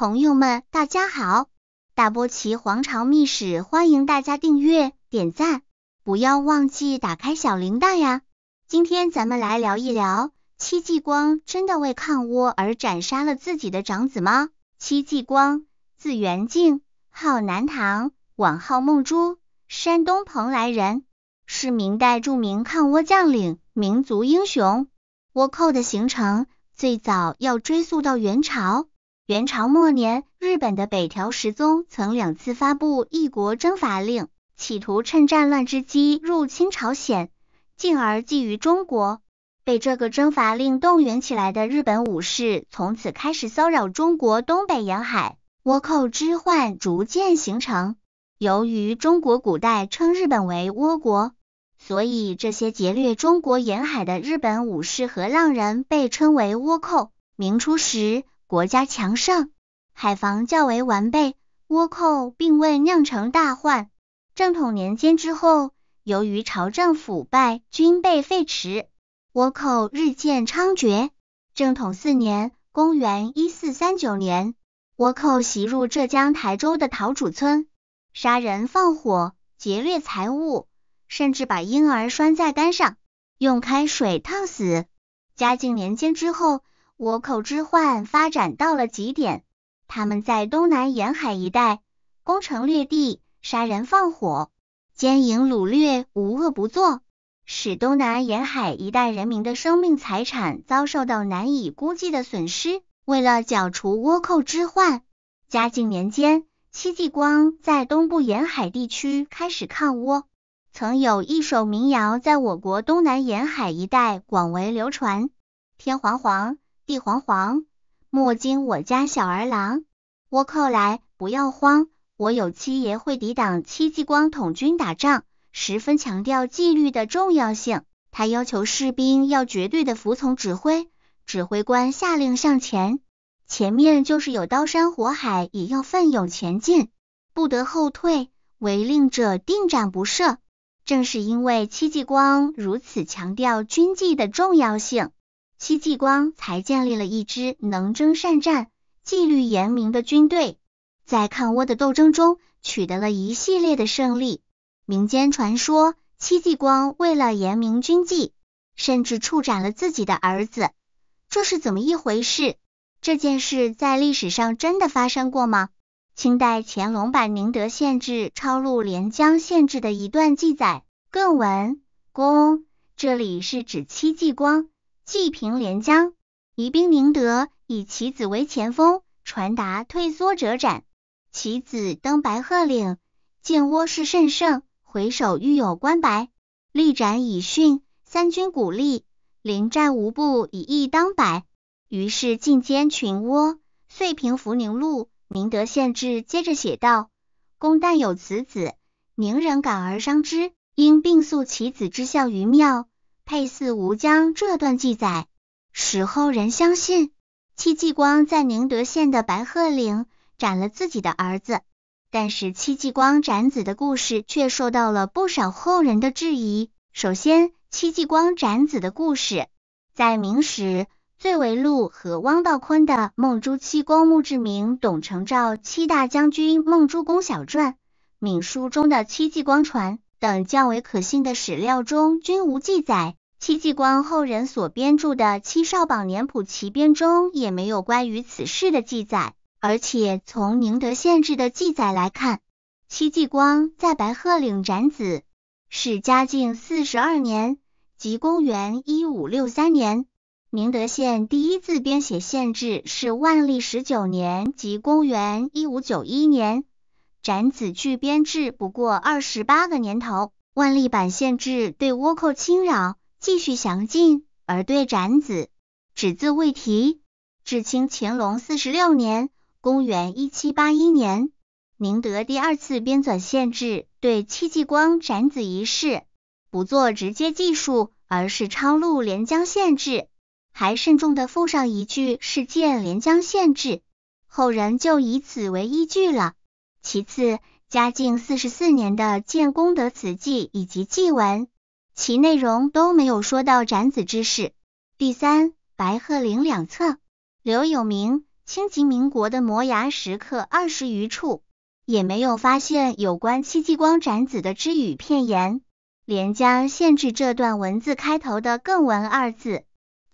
朋友们，大家好！大波奇皇朝秘史欢迎大家订阅点赞，不要忘记打开小铃铛呀。今天咱们来聊一聊，戚继光真的为抗倭而斩杀了自己的长子吗？戚继光，字元敬，号南塘，晚号梦珠，山东蓬莱人，是明代著名抗倭将领、民族英雄。倭寇的形成最早要追溯到元朝。元朝末年，日本的北条时宗曾两次发布一国征伐令，企图趁战乱之机入侵朝鲜，进而觊觎中国。被这个征伐令动员起来的日本武士，从此开始骚扰中国东北沿海，倭寇之患逐渐形成。由于中国古代称日本为倭国，所以这些劫掠中国沿海的日本武士和浪人被称为倭寇。明初时，国家强盛，海防较为完备，倭寇并未酿成大患。正统年间之后，由于朝政腐败，军备废弛，倭寇日渐猖獗。正统四年（公元一四三九年），倭寇袭入浙江台州的桃渚村，杀人放火，劫掠财物，甚至把婴儿拴在杆上，用开水烫死。嘉靖年间之后。倭寇之患发展到了极点，他们在东南沿海一带攻城掠地、杀人放火、奸淫掳掠，无恶不作，使东南沿海一带人民的生命财产遭受到难以估计的损失。为了剿除倭寇之患，嘉靖年间，戚继光在东部沿海地区开始抗倭。曾有一首民谣在我国东南沿海一带广为流传：“天黄黄。”地惶惶，莫惊我家小儿郎。倭寇来，不要慌，我有七爷会抵挡。戚继光统军打仗，十分强调纪律的重要性。他要求士兵要绝对的服从指挥，指挥官下令向前，前面就是有刀山火海，也要奋勇前进，不得后退，违令者定斩不赦。正是因为戚继光如此强调军纪的重要性。戚继光才建立了一支能征善战、纪律严明的军队，在抗倭的斗争中取得了一系列的胜利。民间传说，戚继光为了严明军纪，甚至处斩了自己的儿子，这是怎么一回事？这件事在历史上真的发生过吗？清代乾隆版《宁德县志》抄录《连江县志》的一段记载，更文公，这里是指戚继光。济平连江、宜宾、宁德，以其子为前锋，传达退缩者斩。其子登白鹤岭，见窝势甚盛，回首欲有官白，力斩以逊，三军鼓励，临战无不以一当百。于是进歼群窝，遂平福宁路。宁德县志接着写道：公旦有此子，宁人感而伤之，因并诉其子之孝于庙。配似吴江这段记载，史后人相信戚继光在宁德县的白鹤岭斩了自己的儿子，但是戚继光斩子的故事却受到了不少后人的质疑。首先，戚继光斩子的故事在《明史·醉为录》和汪道坤的《孟朱七公墓志铭》、董承照戚大将军孟朱公小传》、《闽书》中的《戚继光传》等较为可信的史料中均无记载。戚继光后人所编著的《七少榜年谱》奇编中也没有关于此事的记载，而且从宁德县志的记载来看，戚继光在白鹤岭斩子是嘉靖四十二年，即公元一五六三年。宁德县第一次编写县志是万历十九年，即公元一五九一年，斩子距编制不过二十八个年头。万历版县志对倭寇侵扰。继续详尽，而对展子只字未提。至清乾隆四十六年（公元一七八一年），宁德第二次编纂县志，对戚继光展子一事不做直接记述，而是抄录连江县志，还慎重的附上一句“是建连江县志”，后人就以此为依据了。其次，嘉靖四十四年的建功德祠记以及祭文。其内容都没有说到斩子之事。第三，白鹤岭两侧留有明清及民国的摩崖石刻二十余处，也没有发现有关戚继光斩子的只语片言。连江县志这段文字开头的“更文”二字，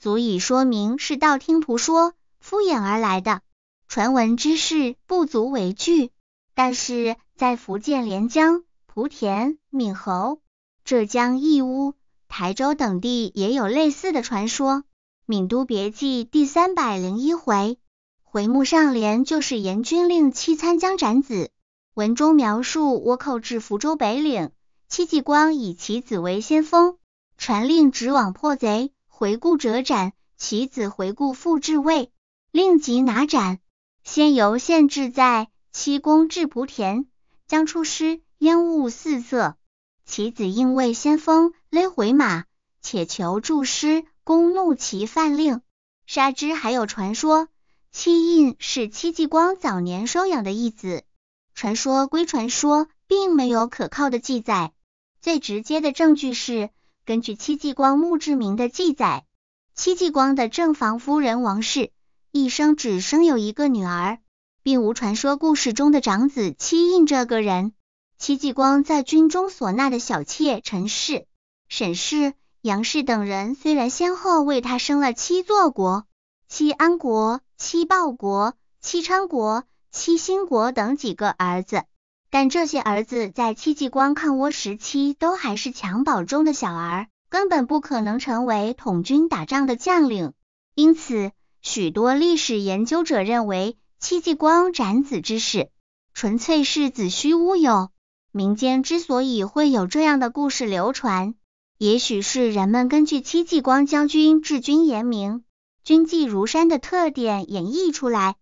足以说明是道听途说、敷衍而来的传闻之事，不足为据。但是在福建连江、莆田、闽侯。浙江义乌、台州等地也有类似的传说。《闽都别记》第三百零一回，回目上联就是严军令七参将斩子。文中描述倭寇至福州北岭，戚继光以其子为先锋，传令直往破贼，回顾者斩，其子回顾复至位，令即拿斩。先由县治在七公至莆田，将出师，烟雾四色。其子应为先锋勒回马，且求助师，公怒其犯令，杀之。还有传说，戚印是戚继光早年收养的义子。传说归传说，并没有可靠的记载。最直接的证据是，根据戚继光墓志铭的记载，戚继光的正房夫人王氏一生只生有一个女儿，并无传说故事中的长子戚印这个人。戚继光在军中所纳的小妾陈氏、沈氏、杨氏等人，虽然先后为他生了七座国、七安国、七报国、七昌国、七兴国等几个儿子，但这些儿子在戚继光抗倭时期都还是襁褓中的小儿，根本不可能成为统军打仗的将领。因此，许多历史研究者认为，戚继光斩子之事纯粹是子虚乌有。民间之所以会有这样的故事流传，也许是人们根据戚继光将军治军严明、军纪如山的特点演绎出来。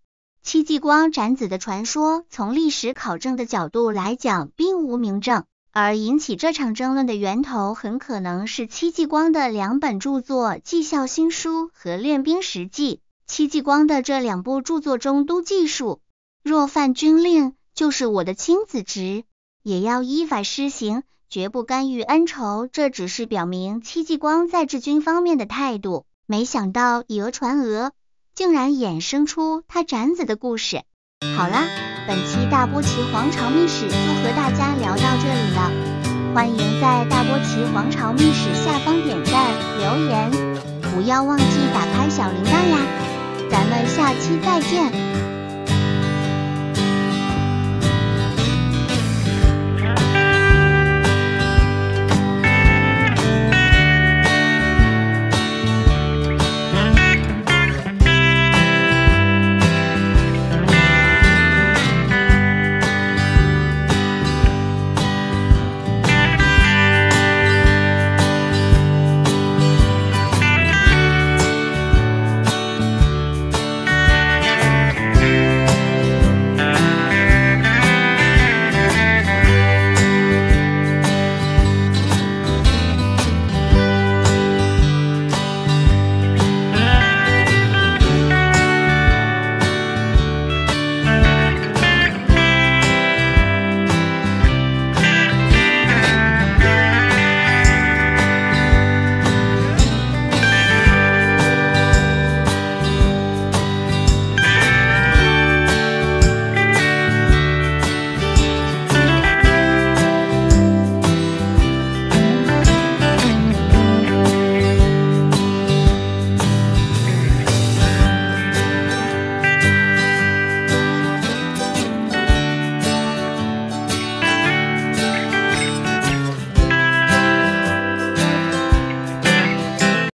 戚继光斩子的传说，从历史考证的角度来讲，并无明证。而引起这场争论的源头，很可能是戚继光的两本著作《绩校新书》和《练兵实纪》。戚继光的这两部著作中都记述：“若犯军令，就是我的亲子职。”也要依法施行，绝不干预恩仇。这只是表明戚继光在治军方面的态度。没想到以讹传讹，竟然衍生出他斩子的故事。好啦，本期大波奇皇朝秘史就和大家聊到这里了。欢迎在大波奇皇朝秘史下方点赞、留言，不要忘记打开小铃铛呀！咱们下期再见。